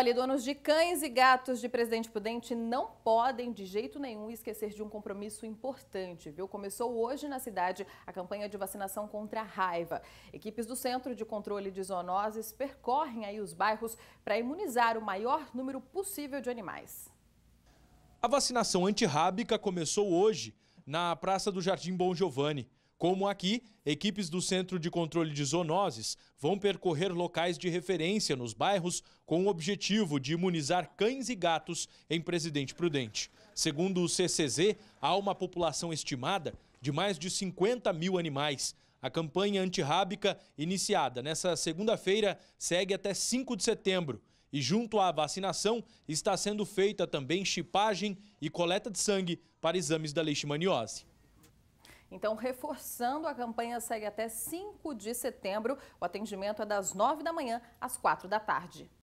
Olha, donos de cães e gatos de Presidente Prudente não podem de jeito nenhum esquecer de um compromisso importante, viu? Começou hoje na cidade a campanha de vacinação contra a raiva. Equipes do Centro de Controle de Zoonoses percorrem aí os bairros para imunizar o maior número possível de animais. A vacinação antirrábica começou hoje na Praça do Jardim Bom Giovanni. Como aqui, equipes do Centro de Controle de Zoonoses vão percorrer locais de referência nos bairros com o objetivo de imunizar cães e gatos em Presidente Prudente. Segundo o CCZ, há uma população estimada de mais de 50 mil animais. A campanha antirrábica, iniciada nesta segunda-feira, segue até 5 de setembro. E junto à vacinação, está sendo feita também chipagem e coleta de sangue para exames da leishmaniose. Então, reforçando, a campanha segue até 5 de setembro. O atendimento é das 9 da manhã às 4 da tarde.